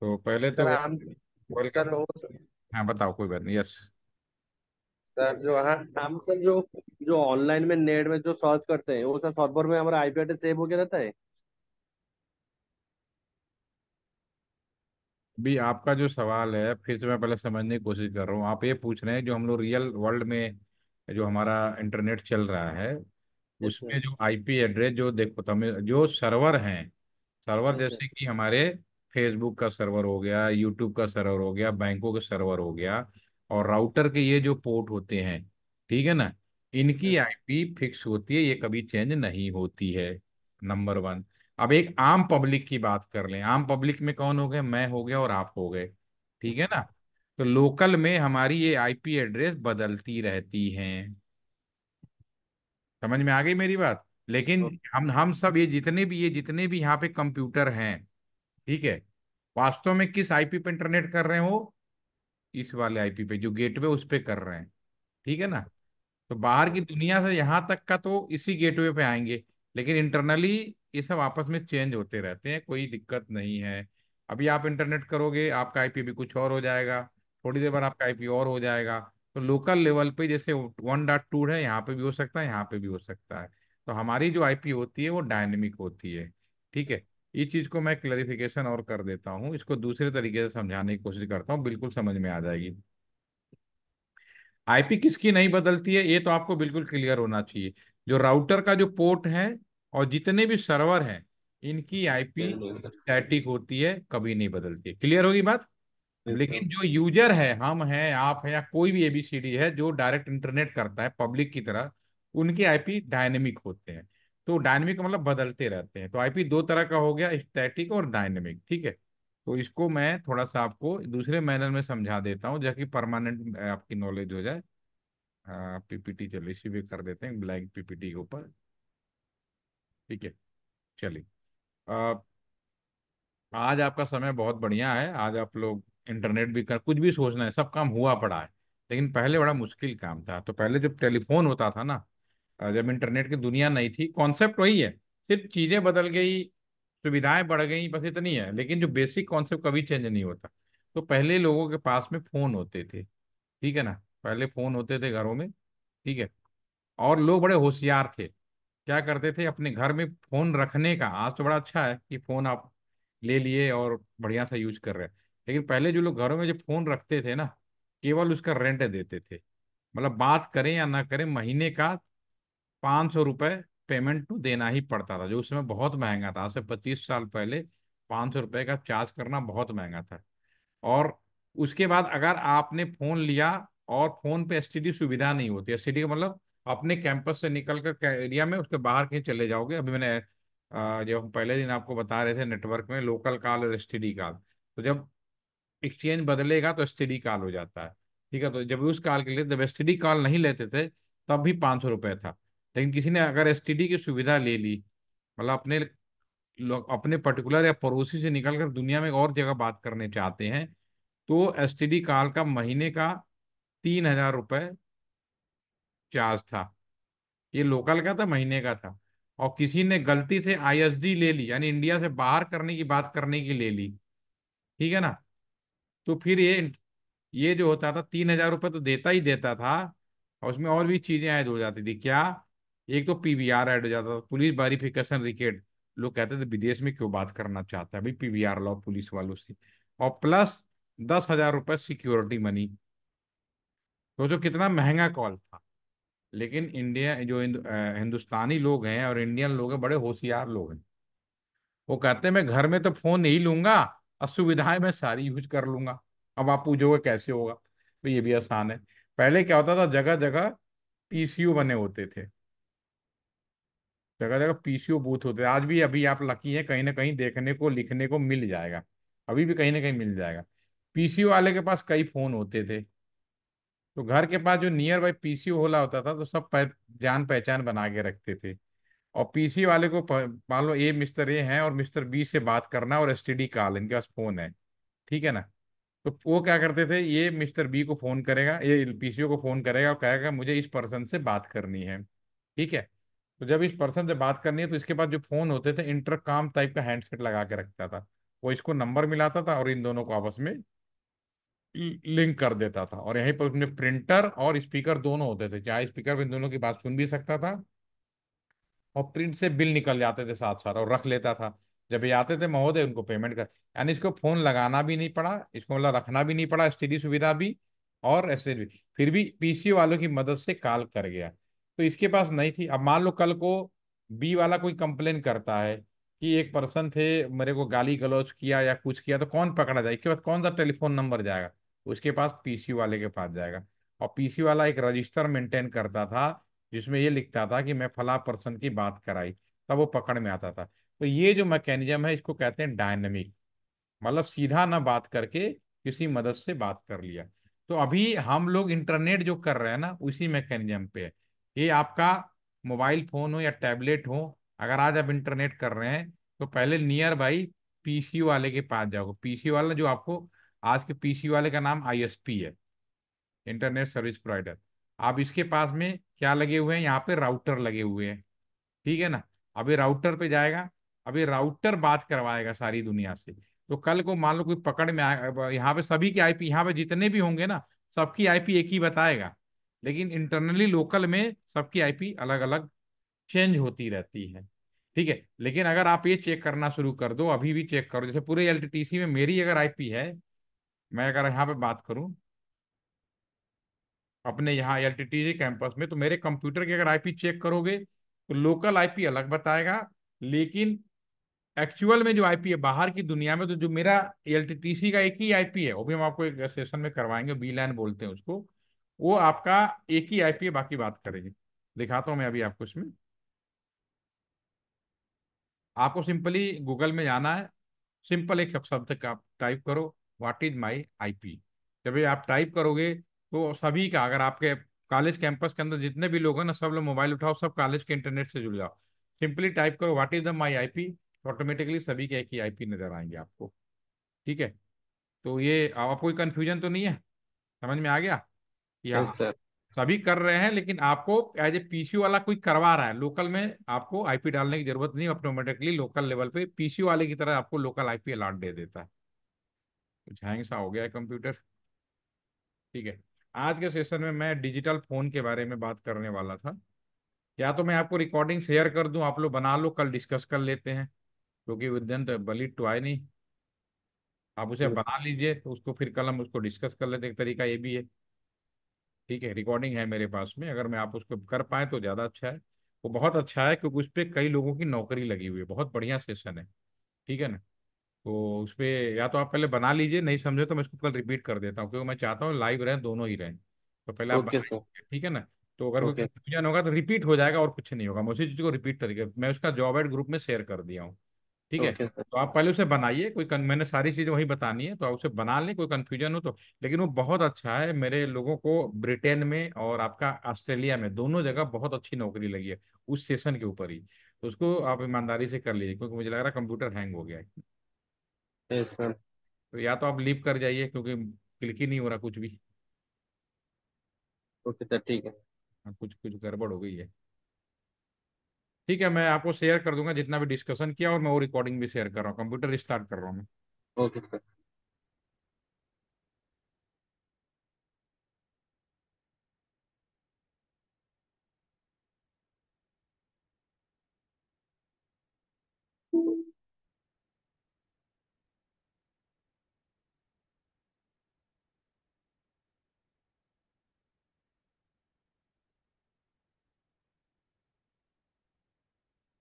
तो पहले तो सर हम सर कप हाँ बताओ कोई बात नहीं यस सर जो हाँ हम सर जो जो ऑनलाइन में नेट में जो सर्च करते हैं वो सर सॉफ्टवेयर में हमारा आईपी एड्रेस सेव हो गया रहता है भी आपका जो सवाल है फिर से मैं पहले समझने की कोशिश कर रहा हूँ आप ये पूछ रहे हैं जो हम लोग रियल वर्ल्ड में जो हमारा इंटरनेट चल रहा है हम्म, उसमें हम्म। जो आईपी एड्रेस जो देखो तमें तो जो सर्वर हैं सर्वर हम्म, जैसे कि हमारे फेसबुक का सर्वर हो गया यूट्यूब का सर्वर हो गया बैंकों का सर्वर हो गया और राउटर के ये जो पोर्ट होते हैं ठीक है ना इनकी आईपी फिक्स होती है ये कभी चेंज नहीं होती है नंबर वन अब एक आम पब्लिक की बात कर लें आम पब्लिक में कौन हो गए मैं हो गया और आप हो गए ठीक है ना तो लोकल में हमारी ये आईपी एड्रेस बदलती रहती हैं समझ में आ गई मेरी बात लेकिन हम हम सब ये जितने भी ये जितने भी यहाँ पे कंप्यूटर हैं ठीक है वास्तव में किस आईपी पे इंटरनेट कर रहे हैं वो इस वाले आईपी पे जो गेटवे उस पे कर रहे हैं ठीक है ना तो बाहर की दुनिया से यहाँ तक का तो इसी गेटवे पे आएंगे लेकिन इंटरनली ये सब आपस में चेंज होते रहते हैं कोई दिक्कत नहीं है अभी आप इंटरनेट करोगे आपका आईपी भी कुछ और हो जाएगा थोड़ी देर बाद आपका आईपी और हो जाएगा तो लोकल लेवल पे जैसे वन डॉट टू है यहाँ पे भी हो सकता है यहाँ पे भी हो सकता है तो हमारी जो आईपी होती है वो डायनेमिक होती है ठीक है इस चीज़ को मैं क्लैरिफिकेशन और कर देता हूँ इसको दूसरे तरीके से समझाने की कोशिश करता हूँ बिल्कुल समझ में आ जाएगी आईपी किसकी नहीं बदलती है ये तो आपको बिल्कुल क्लियर होना चाहिए जो राउटर का जो पोर्ट है और जितने भी सर्वर हैं इनकी आईपी स्टैटिक होती है कभी नहीं बदलती है क्लियर होगी बात लेकिन जो यूजर है हम हैं आप हैं या कोई भी एबीसीडी है जो डायरेक्ट इंटरनेट करता है पब्लिक की तरह उनकी आईपी डायनेमिक होते हैं तो डायनेमिक मतलब बदलते रहते हैं तो आईपी दो तरह का हो गया स्टैटिक और डायनेमिक ठीक है तो इसको मैं थोड़ा सा आपको दूसरे मैनर में समझा देता हूँ जबकि परमानेंट आपकी नॉलेज हो जाए हाँ, पीपीटी चलो इसी भी कर देते हैं ब्लैंक पीपीटी के ऊपर ठीक है चलिए आज आपका समय बहुत बढ़िया है आज आप लोग इंटरनेट भी कर कुछ भी सोचना है सब काम हुआ पड़ा है लेकिन पहले बड़ा मुश्किल काम था तो पहले जब टेलीफोन होता था ना जब इंटरनेट की दुनिया नहीं थी कॉन्सेप्ट वही है सिर्फ चीज़ें बदल गई सुविधाएं बढ़ गई बस इतनी है लेकिन जो बेसिक कॉन्सेप्ट कभी चेंज नहीं होता तो पहले लोगों के पास में फ़ोन होते थे ठीक है ना पहले फ़ोन होते थे घरों में ठीक है और लोग बड़े होशियार थे क्या करते थे अपने घर में फ़ोन रखने का आज तो बड़ा अच्छा है कि फ़ोन आप ले लिए और बढ़िया सा यूज कर रहे हैं लेकिन पहले जो लोग घरों में जो फ़ोन रखते थे ना केवल उसका रेंट देते थे मतलब बात करें या ना करें महीने का पाँच सौ रुपये पेमेंट तो देना ही पड़ता था जो उस समय बहुत महंगा था आज से पच्चीस साल पहले पाँच सौ रुपये का चार्ज करना बहुत महंगा था और उसके बाद अगर आपने फ़ोन लिया और फ़ोन पे एस सुविधा नहीं होती एस का मतलब अपने कैंपस से निकल कर एरिया में उसके बाहर कहीं चले जाओगे अभी मैंने जब हम पहले दिन आपको बता रहे थे नेटवर्क में लोकल कॉल और एस कॉल तो जब एक्सचेंज बदलेगा तो एस कॉल हो जाता है ठीक है तो जब उस कॉल के लिए जब एस कॉल नहीं लेते थे तब भी पाँच सौ रुपये था लेकिन किसी ने अगर एस की सुविधा ले ली मतलब अपने लोग अपने पर्टिकुलर या पड़ोसी से निकलकर दुनिया में और जगह बात करने चाहते हैं तो एस काल का महीने का तीन हजार रुपये चार्ज था ये लोकल का था महीने का था और किसी ने गलती से आईएसडी ले ली यानी इंडिया से बाहर करने की बात करने की ले ली ठीक है ना तो फिर ये ये जो होता था तीन हजार रुपये तो देता ही देता था और उसमें और भी चीज़ें ऐड हो जाती थी क्या एक तो पीवीआर ऐड हो जाता था पुलिस वेरिफिकेशन रिकेट लोग कहते थे विदेश में क्यों बात करना चाहता है भाई पीवीआर लाओ पुलिस वालों से और प्लस दस हजार रुपये सिक्योरिटी मनी सोचो जो कितना महंगा कॉल था लेकिन इंडिया जो हिंदुस्तानी लोग हैं और इंडियन लोग हैं बड़े होशियार लोग हैं वो कहते हैं मैं घर में तो फोन नहीं लूंगा असुविधाएं मैं सारी यूज कर लूंगा अब आप पूछोगे कैसे होगा तो ये भी आसान है पहले क्या होता था जगह जगह पीसीयू बने होते थे जगह जगह पीसीओ बूथ होते हैं आज भी अभी आप लकी हैं कहीं ना कहीं देखने को लिखने को मिल जाएगा अभी भी कहीं ना कहीं मिल जाएगा पीसीओ वाले के पास कई फोन होते थे तो घर के पास जो नियर बाई पी होला होता था तो सब जान पहचान बना के रखते थे और पी वाले को मान लो ए मिस्टर ए हैं और मिस्टर बी से बात करना और डी कॉल इनके पास फोन है ठीक है ना तो वो क्या करते थे ये मिस्टर बी को फोन करेगा ये पी को फोन करेगा और कहेगा मुझे इस पर्सन से बात करनी है ठीक है तो जब इस पर्सन से बात करनी है तो इसके पास जो फोन होते थे इंटरकाम टाइप का हैंडसेट लगा के रखता था वो इसको नंबर मिलाता था और इन दोनों को आपस में लिंक कर देता था और यहीं पर उसमें प्रिंटर और स्पीकर दोनों होते थे चाहे स्पीकर इन दोनों की बात सुन भी सकता था और प्रिंट से बिल निकल जाते थे साथ साथ और रख लेता था जब ये आते थे महोदय उनको पेमेंट कर यानी इसको फोन लगाना भी नहीं पड़ा इसको मतलब रखना भी नहीं पड़ा एस सुविधा भी और ऐसे भी फिर भी पीसी वालों की मदद से कॉल कर गया तो इसके पास नहीं थी अब मान लो कल को बी वाला कोई कंप्लेन करता है कि एक पर्सन थे मेरे को गाली गलौज किया या कुछ किया तो कौन पकड़ा जाए इसके पास कौन सा टेलीफोन नंबर जाएगा उसके पास पीसी वाले के पास जाएगा और पीसी वाला एक रजिस्टर मेंटेन करता था जिसमें ये लिखता था कि मैं फला पर्सन की बात कराई तब वो पकड़ में आता था तो ये जो मैकेनिज्म है इसको कहते हैं डायनेमिक मतलब सीधा ना बात करके किसी मदद से बात कर लिया तो अभी हम लोग इंटरनेट जो कर रहे हैं ना उसी मैकेनिज्म पे है ये आपका मोबाइल फ़ोन हो या टैबलेट हो अगर आज आप इंटरनेट कर रहे हैं तो पहले नियर बाई पीसी वाले के पास जाओगे पीसी वाला जो आपको आज के पीसी वाले का नाम आईएसपी है इंटरनेट सर्विस प्रोवाइडर आप इसके पास में क्या लगे हुए हैं यहाँ पे राउटर लगे हुए हैं ठीक है ना अभी राउटर पे जाएगा अभी राउटर बात करवाएगा सारी दुनिया से तो कल को मान लो कोई पकड़ में आएगा यहाँ पे सभी के आईपी यहाँ पे जितने भी होंगे ना सबकी आईपी एक ही बताएगा लेकिन इंटरनली लोकल में सबकी आईपी अलग अलग चेंज होती रहती है ठीक है लेकिन अगर आप ये चेक करना शुरू कर दो अभी भी चेक करो जैसे पूरे एल में मेरी अगर आईपी है मैं अगर यहाँ पे बात करूँ अपने यहाँ एल कैंपस में तो मेरे कंप्यूटर की अगर आईपी चेक करोगे तो लोकल आईपी अलग बताएगा लेकिन एक्चुअल में जो आईपी है बाहर की दुनिया में तो जो मेरा एल का एक ही आईपी है वो भी हम आपको एक सेशन में करवाएंगे बी लैन बोलते हैं उसको वो आपका एक ही आईपी बाकी बात करेंगे दिखाता हूँ मैं अभी आपको इसमें आपको सिंपली गूगल में जाना है सिंपल एक शब्द का आप टाइप करो व्हाट इज माई आईपी जब आप टाइप करोगे तो सभी का अगर आपके कॉलेज कैंपस के अंदर जितने भी लोग हैं ना सब लोग मोबाइल उठाओ सब कॉलेज के इंटरनेट से जुड़ जाओ सिंपली टाइप करो what is the my I P automatically सभी के एक ही आई नजर आएंगे आपको ठीक है तो ये आपको कोई कन्फ्यूजन तो नहीं है समझ में आ गया या सभी तो कर रहे हैं लेकिन आपको एज ए पीसीओ वाला कोई करवा रहा है लोकल में आपको आईपी डालने की जरूरत नहीं ऑटोमेटिकली लोकल लेवल पे पीसीओ वाले की तरह आपको लोकल आईपी अलॉट दे देता है कुछ हैंग सा हो गया है कंप्यूटर ठीक है आज के सेशन में मैं डिजिटल फोन के बारे में बात करने वाला था या तो मैं आपको रिकॉर्डिंग शेयर कर दूं आप लोग बना लो कल डिस्कस कर लेते हैं क्योंकि विद्यन तो बली टू आई नहीं आप उसे बना लीजिए तो उसको फिर कल हम उसको डिस्कस कर लेते हैं तरीका ये भी है ठीक है रिकॉर्डिंग है मेरे पास में अगर मैं आप उसको कर पाए तो ज़्यादा अच्छा है वो बहुत अच्छा है क्योंकि उस पर कई लोगों की नौकरी लगी हुई है बहुत बढ़िया सेशन है ठीक है ना तो उस पर या तो आप पहले बना लीजिए नहीं समझे तो मैं इसको कल रिपीट कर देता हूँ क्योंकि मैं चाहता हूँ लाइव रहें दोनों ही रहें तो पहले आप ठीक है ना तो अगर कोई कंफ्यूजन होगा तो रिपीट हो जाएगा और कुछ नहीं होगा मैं उसी चीज़ को रिपीट करके मैं उसका जॉब एड ग्रुप में शेयर कर दिया हूँ ठीक तो है तो आप पहले उसे बनाइए कोई कन, मैंने सारी चीज़ें वही बतानी है तो आप उसे बना लें कोई कन्फ्यूजन हो तो लेकिन वो बहुत अच्छा है मेरे लोगों को ब्रिटेन में और आपका ऑस्ट्रेलिया में दोनों जगह बहुत अच्छी नौकरी लगी है उस सेशन के ऊपर ही तो उसको आप ईमानदारी से कर लीजिए क्योंकि मुझे लग रहा है कंप्यूटर हैंग हो गया है yes, तो या तो आप लीव कर जाइए क्योंकि क्लिक ही नहीं हो रहा कुछ भी ओके सर ठीक है हाँ, कुछ कुछ गड़बड़ हो गई है ठीक है मैं आपको शेयर कर दूंगा जितना भी डिस्कशन किया और मैं वो रिकॉर्डिंग भी शेयर कर रहा हूँ कंप्यूटर स्टार्ट कर रहा हूँ मैं ओके सर